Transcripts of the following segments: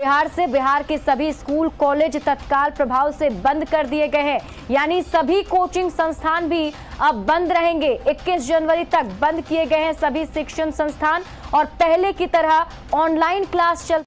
बिहार से बिहार के सभी स्कूल कॉलेज तत्काल प्रभाव से बंद कर दिए गए हैं यानी सभी कोचिंग संस्थान भी अब बंद रहेंगे 21 जनवरी तक बंद किए गए हैं सभी शिक्षण संस्थान और पहले की तरह ऑनलाइन क्लास चल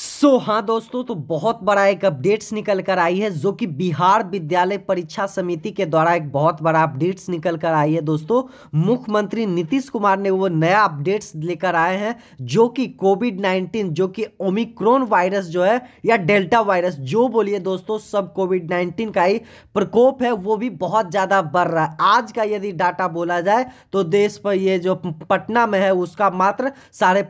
सो so, हाँ दोस्तों तो बहुत बड़ा एक अपडेट्स निकल कर आई है जो कि बिहार विद्यालय परीक्षा समिति के द्वारा एक बहुत बड़ा अपडेट्स निकल कर आई है दोस्तों मुख्यमंत्री नीतीश कुमार ने वो नया अपडेट्स लेकर आए हैं जो कि कोविड 19 जो कि ओमिक्रोन वायरस जो है या डेल्टा वायरस जो बोलिए दोस्तों सब कोविड नाइन्टीन का ही प्रकोप है वो भी बहुत ज़्यादा बढ़ रहा है आज का यदि डाटा बोला जाए तो देश पर ये जो पटना में है उसका मात्र साढ़े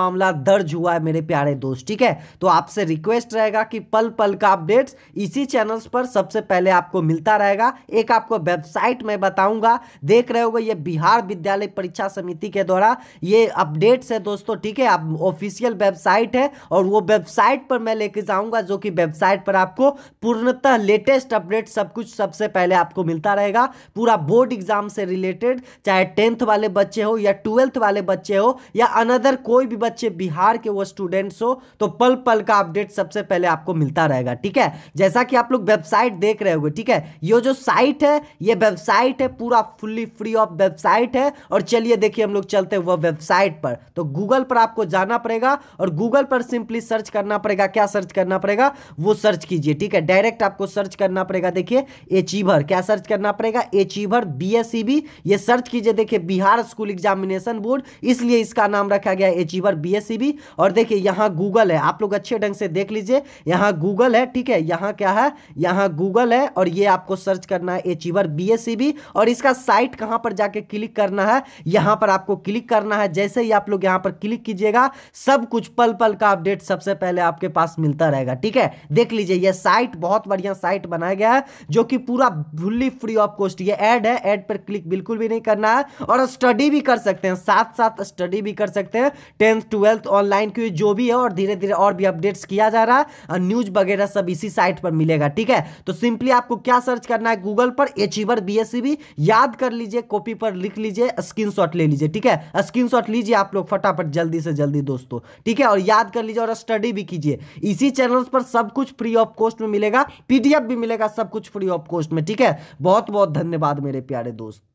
मामला दर्ज हुआ है मेरे प्यारे दोस्त ठीक है है तो आपसे रिक्वेस्ट रहेगा कि पल पल का अपडेट्स इसी चैनल्स पर सबसे पहले आपको मिलता रहेगा एक आपको वेबसाइट में बताऊंगा देख रहे हो ये बिहार विद्यालय परीक्षा समिति के द्वारा ये अपडेट्स है दोस्तों ठीक है आप ऑफिशियल वेबसाइट है और वो वेबसाइट पर मैं लेके जाऊंगा जो कि वेबसाइट पर आपको पूर्णतः लेटेस्ट अपडेट सब कुछ सबसे पहले आपको मिलता रहेगा पूरा बोर्ड एग्जाम से रिलेटेड चाहे टेंथ वाले बच्चे हो या ट्वेल्थ वाले बच्चे हो या अनदर कोई भी बच्चे बिहार के वो स्टूडेंट्स हो तो पल पल का अपडेट सबसे पहले आपको मिलता रहेगा ठीक है जैसा कि आप लोग वेबसाइट देख रहे हो ठीक है ये जो साइट है ये वेबसाइट है पूरा फुल्ली फ्री ऑफ वेबसाइट है और चलिए देखिए हम लोग चलते वह वेबसाइट पर तो गूगल पर आपको जाना पड़ेगा और गूगल पर सिंपली सर्च करना पड़ेगा क्या सर्च करना पड़ेगा वो सर्च कीजिए ठीक है डायरेक्ट आपको सर्च करना पड़ेगा देखिए एचीवर क्या सर्च करना पड़ेगा एचीवर बी e ये सर्च कीजिए देखिए बिहार स्कूल एग्जामिनेशन बोर्ड इसलिए इसका नाम रखा गया एचीवर बी e और देखिए यहाँ गूगल है है आप लोग अच्छे ढंग से देख लीजिए यहाँ गूगल है ठीक है यहाँ क्या है यहाँ गूगल है और ये आपको सर्च करना है एचीवर बी और इसका साइट कहाँ पर जाके क्लिक करना है यहाँ पर आपको क्लिक करना है जैसे ही आप लोग यहाँ पर क्लिक कीजिएगा सब कुछ पल पल का अपडेट सबसे पहले आपके पास मिलता रहेगा ठीक है देख लीजिए यह साइट बहुत बढ़िया साइट बनाया गया है जो कि पूरा फुल्ली फ्री ऑफ कॉस्ट ये ऐड है ऐड पर क्लिक बिल्कुल भी नहीं करना है और स्टडी भी कर सकते हैं साथ साथ स्टडी भी कर सकते हैं टेंथ ट्वेल्थ ऑनलाइन की जो भी है और धीरे धीरे और भी अपडेट्स किया जा रहा है न्यूज वगैरह सब इसी साइट पर मिलेगा ठीक है तो सिंपली आपको क्या सर्च करना है गूगल पर एचीवर बीएससी याद कर लीजिए कॉपी पर लिख लीजिए स्क्रीनशॉट ले लीजिए ठीक है स्क्रीनशॉट लीजिए आप लोग फटाफट जल्दी से जल्दी दोस्तों ठीक है और याद कर लीजिए और स्टडी भी कीजिए इसी चैनल पर सब कुछ फ्री ऑफ कॉस्ट में मिलेगा पीडीएफ भी मिलेगा सब कुछ फ्री ऑफ कॉस्ट में ठीक है बहुत बहुत धन्यवाद मेरे प्यारे दोस्त